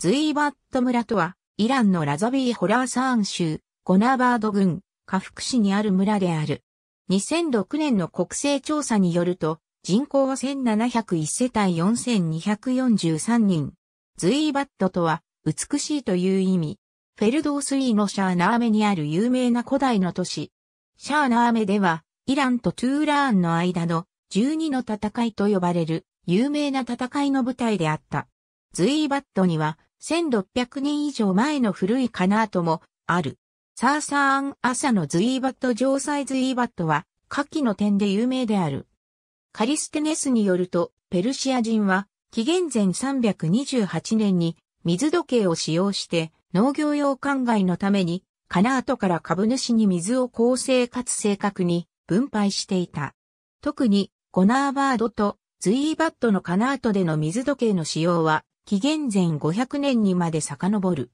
ズイバット村とは、イランのラザビーホラーサーン州、ゴナーバード郡、カフク市にある村である。2006年の国勢調査によると、人口は1701世帯4243人。ズイバットとは、美しいという意味。フェルドースイーのシャーナーメにある有名な古代の都市。シャーナーメでは、イランとトゥーラーンの間の12の戦いと呼ばれる有名な戦いの舞台であった。ズイバットには1600年以上前の古いカナートもある。サーサーン朝のズイーバット城塞ズイーバットは下記の点で有名である。カリステネスによると、ペルシア人は紀元前328年に水時計を使用して農業用灌漑のためにカナートから株主に水を公正かつ正確に分配していた。特にゴナーバードとズイーバットのカナートでの水時計の使用は紀元前500年にまで遡る。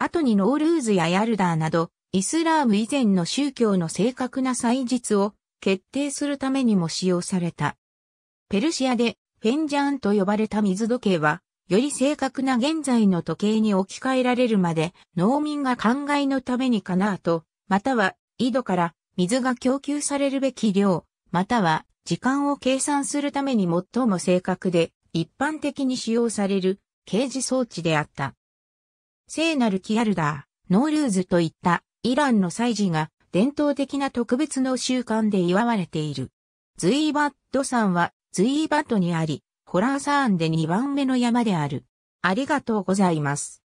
後にノールーズやヤルダーなど、イスラーム以前の宗教の正確な祭日を決定するためにも使用された。ペルシアでフェンジャーンと呼ばれた水時計は、より正確な現在の時計に置き換えられるまで、農民が考えのためにかなと、または、井戸から水が供給されるべき量、または時間を計算するために最も正確で一般的に使用される刑事装置であった。聖なるキアルダー、ノールーズといったイランの祭事が伝統的な特別の習慣で祝われている。ズイーバッドさんはズイーバッドにあり、ホラーサーンで2番目の山である。ありがとうございます。